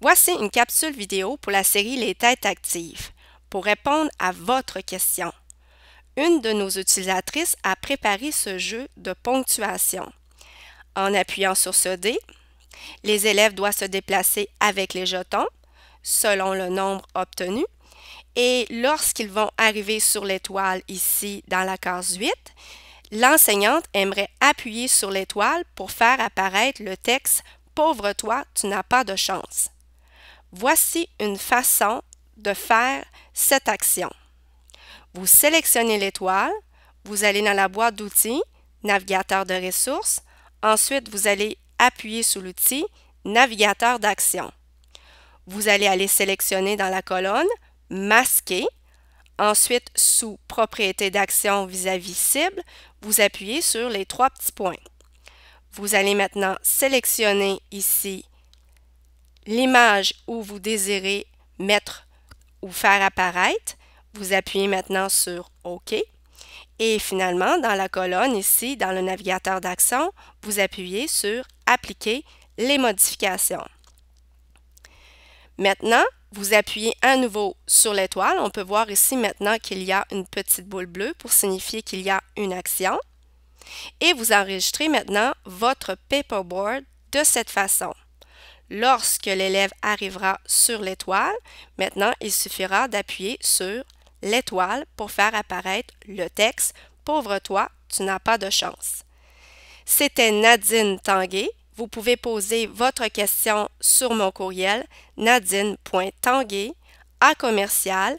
Voici une capsule vidéo pour la série Les têtes actives, pour répondre à votre question. Une de nos utilisatrices a préparé ce jeu de ponctuation. En appuyant sur ce dé, les élèves doivent se déplacer avec les jetons, selon le nombre obtenu, et lorsqu'ils vont arriver sur l'étoile ici dans la case 8, l'enseignante aimerait appuyer sur l'étoile pour faire apparaître le texte Pauvre toi, tu n'as pas de chance. Voici une façon de faire cette action. Vous sélectionnez l'étoile, vous allez dans la boîte d'outils, navigateur de ressources, ensuite vous allez appuyer sur l'outil navigateur d'action. Vous allez aller sélectionner dans la colonne masquer, ensuite sous propriétés d'action vis-à-vis cible, vous appuyez sur les trois petits points. Vous allez maintenant sélectionner ici l'image où vous désirez mettre ou faire apparaître. Vous appuyez maintenant sur OK. Et finalement, dans la colonne ici, dans le navigateur d'action, vous appuyez sur Appliquer les modifications. Maintenant, vous appuyez à nouveau sur l'étoile. On peut voir ici maintenant qu'il y a une petite boule bleue pour signifier qu'il y a une action. Et vous enregistrez maintenant votre paperboard de cette façon lorsque l'élève arrivera sur l'étoile. Maintenant, il suffira d'appuyer sur l'étoile pour faire apparaître le texte Pauvre toi, tu n'as pas de chance. C'était Nadine Tanguay. Vous pouvez poser votre question sur mon courriel nadine.tanguay à commercial